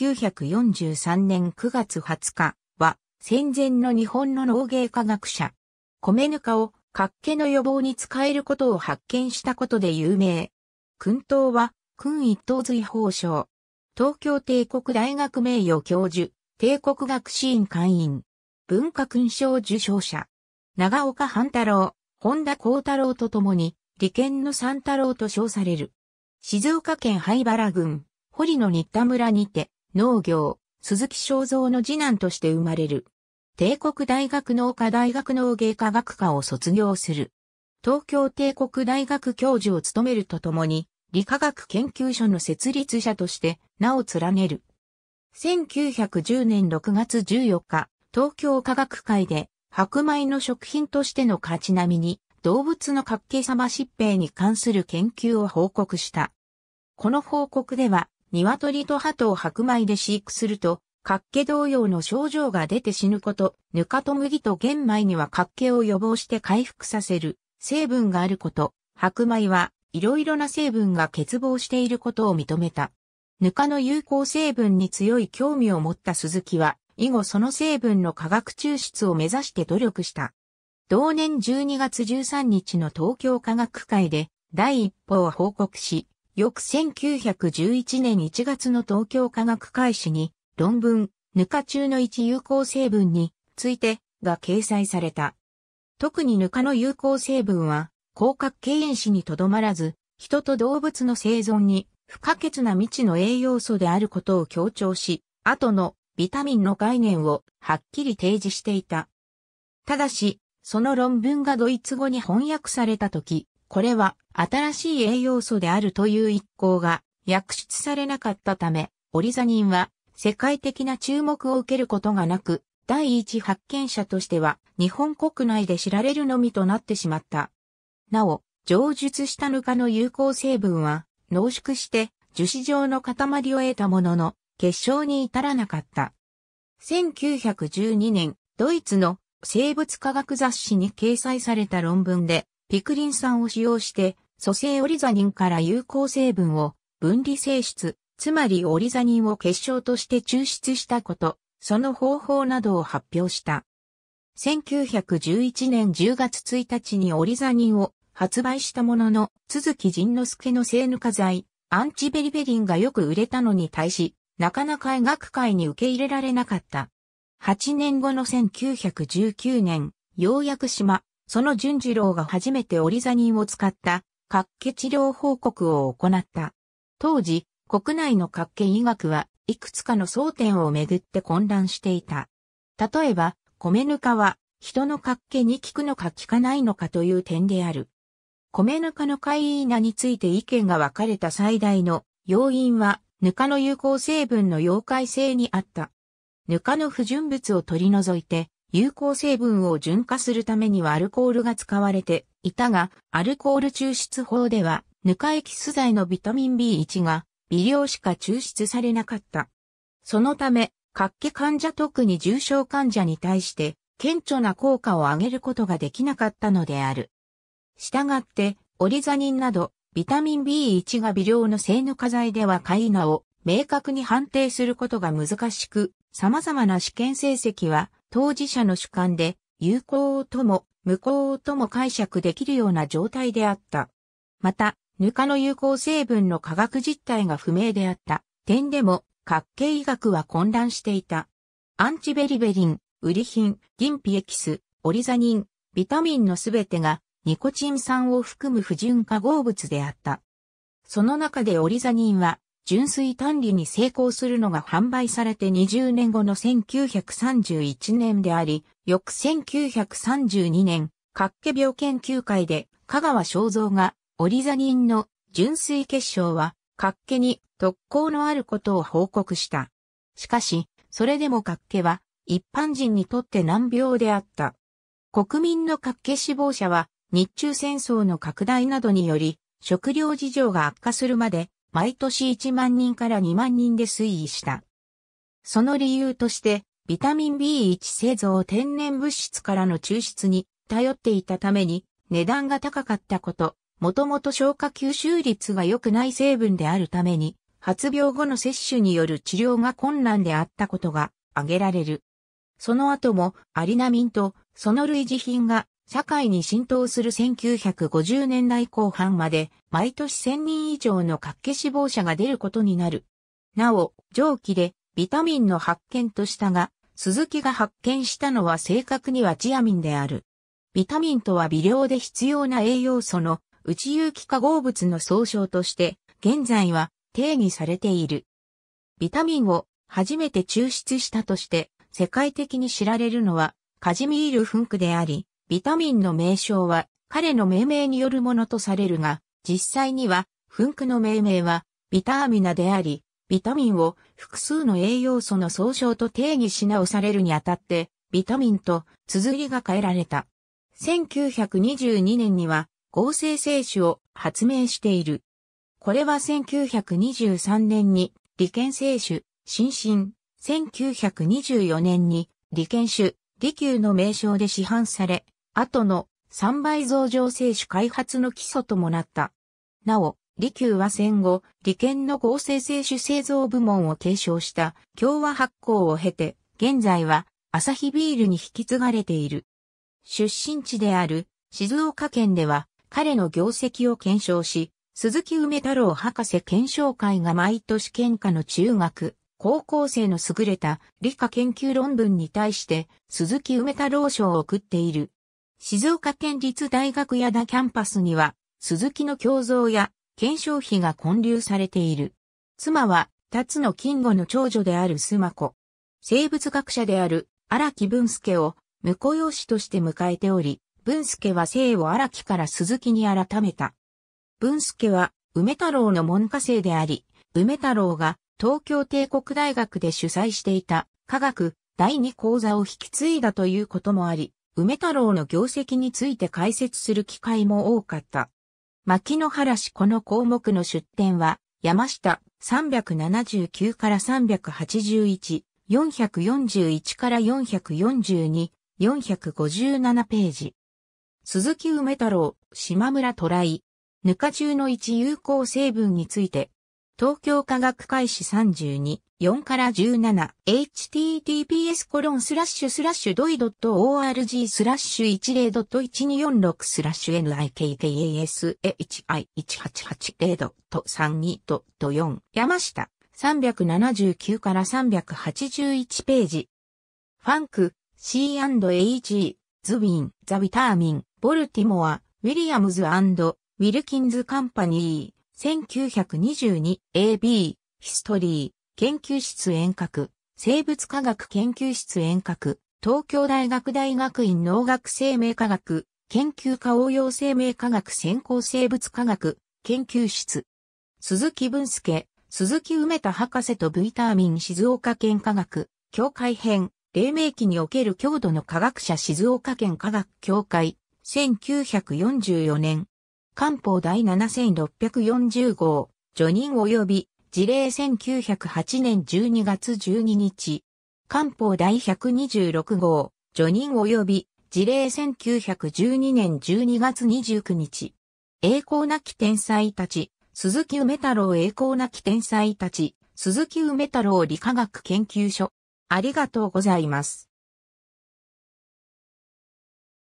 1943年9月20日は戦前の日本の農芸科学者、米ぬかを活気の予防に使えることを発見したことで有名。訓頭は、訓一等随法省。東京帝国大学名誉教授、帝国学士院会員。文化勲章受章者。長岡半太郎、本田幸太郎と共に、利権の三太郎と称される。静岡県灰原郡、堀の新田村にて、農業、鈴木正造の次男として生まれる。帝国大学農科大学農芸科学科を卒業する。東京帝国大学教授を務めるとともに、理科学研究所の設立者として名を連ねる。1910年6月14日、東京科学会で白米の食品としての価値並みに動物の活形様疾病に関する研究を報告した。この報告では鶏と鳩を白米で飼育すると、活気同様の症状が出て死ぬこと、ぬかと麦と玄米には活気を予防して回復させる成分があること、白米はいろいろな成分が欠乏していることを認めた。ぬかの有効成分に強い興味を持った鈴木は、以後その成分の化学抽出を目指して努力した。同年12月13日の東京科学会で第一報を報告し、翌1911年1月の東京科学開始に論文、ぬか中の一有効成分についてが掲載された。特にぬかの有効成分は、広角経因子にとどまらず、人と動物の生存に不可欠な未知の栄養素であることを強調し、後のビタミンの概念をはっきり提示していた。ただし、その論文がドイツ語に翻訳された時、これは新しい栄養素であるという一行が薬出されなかったため、オリザニンは世界的な注目を受けることがなく、第一発見者としては日本国内で知られるのみとなってしまった。なお、上述したぬかの有効成分は濃縮して樹脂状の塊を得たものの結晶に至らなかった。1912年、ドイツの生物科学雑誌に掲載された論文でピクリン酸を使用して、蘇生オリザニンから有効成分を分離性質、つまりオリザニンを結晶として抽出したこと、その方法などを発表した。1911年10月1日にオリザニンを発売したものの、鈴木仁之助の性ぬか剤、アンチベリベリンがよく売れたのに対し、なかなか医学界に受け入れられなかった。8年後の1919年、ようやく島、その淳次郎が初めてオリザニンを使った、脚気治療報告を行った。当時、国内の脚気医学はいくつかの争点をめぐって混乱していた。例えば、米ぬかは人の脚気に効くのか効かないのかという点である。米ぬかのカイーナについて意見が分かれた最大の要因は、ぬかの有効成分の溶解性にあった。ぬかの不純物を取り除いて、有効成分を純化するためにはアルコールが使われていたが、アルコール抽出法では、ぬかエキス剤のビタミン B1 が微量しか抽出されなかった。そのため、活気患者特に重症患者に対して顕著な効果を上げることができなかったのである。したがって、オリザニンなど、ビタミン B1 が微量の性ぬか剤ではカイナを明確に判定することが難しく、様々な試験成績は当事者の主観で、有効とも無効とも解釈できるような状態であった。また、ぬかの有効成分の科学実態が不明であった点でも、角形医学は混乱していた。アンチベリベリン、ウリヒン、ンピエキス、オリザニン、ビタミンのすべてがニコチン酸を含む不純化合物であった。その中でオリザニンは純粋単理に成功するのが販売されて20年後の1931年であり、翌1932年、各家病研究会で香川正造がオリザニンの純粋結晶は各家に特効のあることを報告した。しかし、それでも各家は一般人にとって難病であった。国民の各家死亡者は日中戦争の拡大などにより食料事情が悪化するまで毎年1万人から2万人で推移した。その理由として、ビタミン B1 製造天然物質からの抽出に頼っていたために値段が高かったこと、もともと消化吸収率が良くない成分であるために、発病後の摂取による治療が困難であったことが挙げられる。その後もアリナミンとその類似品が社会に浸透する1950年代後半まで、毎年1000人以上の活気死亡者が出ることになる。なお、上記で、ビタミンの発見としたが、鈴木が発見したのは正確にはチアミンである。ビタミンとは微量で必要な栄養素の内有機化合物の総称として、現在は定義されている。ビタミンを初めて抽出したとして、世界的に知られるのは、カジミール・フンクであり、ビタミンの名称は彼の命名によるものとされるが、実際には、噴区の命名は、ビターミナであり、ビタミンを複数の栄養素の総称と定義し直されるにあたって、ビタミンと綴りが変えられた。1922年には合成精子を発明している。これは1923年に利権精子、新進、1924年に利権種、利休の名称で市販され、後の3倍増上製種開発の基礎ともなった。なお、利休は戦後、利権の合成製種製造部門を継承した共和発行を経て、現在はアサヒビールに引き継がれている。出身地である静岡県では彼の業績を検証し、鈴木梅太郎博士検証会が毎年県下の中学、高校生の優れた理科研究論文に対して鈴木梅太郎賞を送っている。静岡県立大学矢田キャンパスには、鈴木の胸像や検証費が建立されている。妻は、辰野金吾の長女である須磨子。生物学者である荒木文介を婿養子として迎えており、文介は姓を荒木から鈴木に改めた。文介は梅太郎の門下生であり、梅太郎が東京帝国大学で主催していた科学第二講座を引き継いだということもあり、梅太郎の業績について解説する機会も多かった。牧野原氏この項目の出典は、山下379から381、441から442、457ページ。鈴木梅太郎、島村トライ、ぬか中の一有効成分について、東京科学開始32、4から17、https コロンスラッシュスラッシュドイドット org スラッシュ10ドット1246スラッシュ nikkas hi1880 ドット32ドット4山下379から381ページ。ファンク、C&AG、ズウィン、ザ・ビターミン、ボルティモア、ウィリアムズウィルキンズ・カンパニー、1922AB ヒストリー研究室遠隔生物科学研究室遠隔東京大学大学院農学生命科学研究科応用生命科学専攻生物科学研究室鈴木文介鈴木梅田博士と V ターミン静岡県科学協会編黎明期における強度の科学者静岡県科学協会1944年官報第7640号、序任及び、事例1908年12月12日。官報第126号、序任及び、事例1912年12月29日。栄光なき天才たち、鈴木梅太郎栄光なき天才たち、鈴木梅太郎理化学研究所。ありがとうございます。